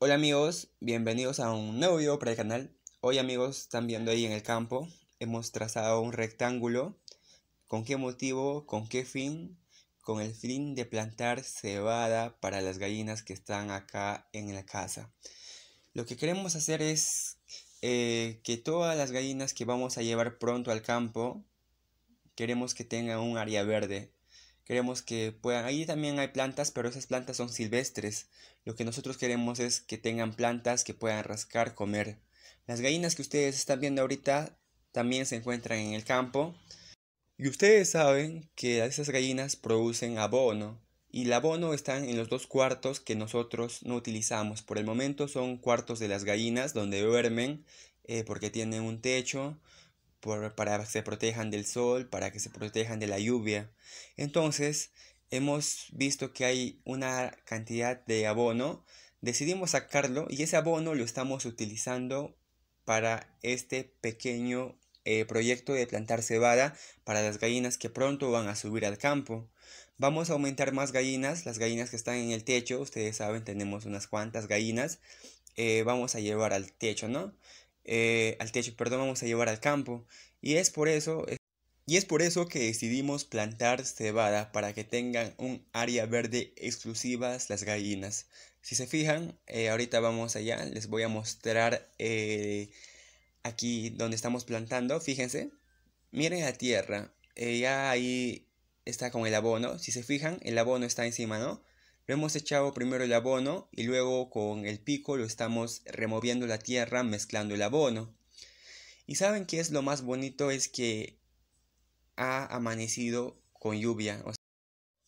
Hola amigos, bienvenidos a un nuevo video para el canal. Hoy amigos, están viendo ahí en el campo, hemos trazado un rectángulo. ¿Con qué motivo? ¿Con qué fin? Con el fin de plantar cebada para las gallinas que están acá en la casa. Lo que queremos hacer es eh, que todas las gallinas que vamos a llevar pronto al campo, queremos que tengan un área verde. Queremos que puedan, ahí también hay plantas, pero esas plantas son silvestres. Lo que nosotros queremos es que tengan plantas que puedan rascar, comer. Las gallinas que ustedes están viendo ahorita también se encuentran en el campo. Y ustedes saben que esas gallinas producen abono. Y el abono está en los dos cuartos que nosotros no utilizamos. Por el momento son cuartos de las gallinas donde duermen eh, porque tienen un techo para que se protejan del sol, para que se protejan de la lluvia. Entonces, hemos visto que hay una cantidad de abono, decidimos sacarlo y ese abono lo estamos utilizando para este pequeño eh, proyecto de plantar cebada para las gallinas que pronto van a subir al campo. Vamos a aumentar más gallinas, las gallinas que están en el techo, ustedes saben, tenemos unas cuantas gallinas, eh, vamos a llevar al techo, ¿no? Eh, al techo, perdón, vamos a llevar al campo. Y es por eso... Y es por eso que decidimos plantar cebada para que tengan un área verde exclusivas las gallinas. Si se fijan, eh, ahorita vamos allá, les voy a mostrar eh, aquí donde estamos plantando, fíjense. Miren la tierra, ya ahí está con el abono, si se fijan, el abono está encima, ¿no? Lo hemos echado primero el abono y luego con el pico lo estamos removiendo la tierra mezclando el abono. Y saben que es lo más bonito es que ha amanecido con lluvia.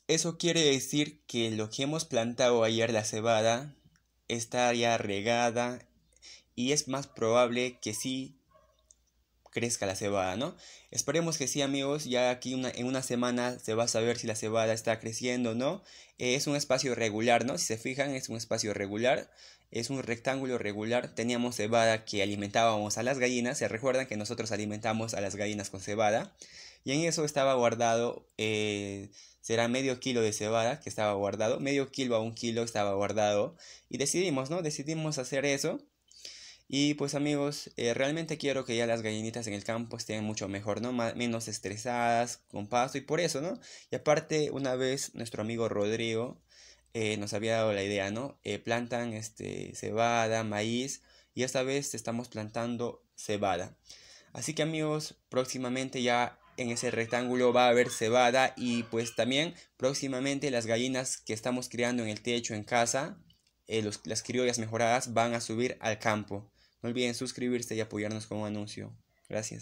eso quiere decir que lo que hemos plantado ayer la cebada está ya regada y es más probable que sí crezca la cebada, ¿no? Esperemos que sí, amigos. Ya aquí una, en una semana se va a saber si la cebada está creciendo o no. Eh, es un espacio regular, ¿no? Si se fijan, es un espacio regular. Es un rectángulo regular. Teníamos cebada que alimentábamos a las gallinas. Se recuerdan que nosotros alimentamos a las gallinas con cebada. Y en eso estaba guardado, eh, será medio kilo de cebada que estaba guardado. Medio kilo a un kilo estaba guardado. Y decidimos, ¿no? Decidimos hacer eso y pues amigos, eh, realmente quiero que ya las gallinitas en el campo estén mucho mejor, ¿no? menos estresadas, con pasto y por eso, ¿no? Y aparte, una vez nuestro amigo Rodrigo eh, nos había dado la idea, ¿no? Eh, plantan este, cebada, maíz y esta vez estamos plantando cebada. Así que amigos, próximamente ya en ese rectángulo va a haber cebada y pues también próximamente las gallinas que estamos criando en el techo en casa, las criollas mejoradas van a subir al campo. No olviden suscribirse y apoyarnos con un anuncio. Gracias.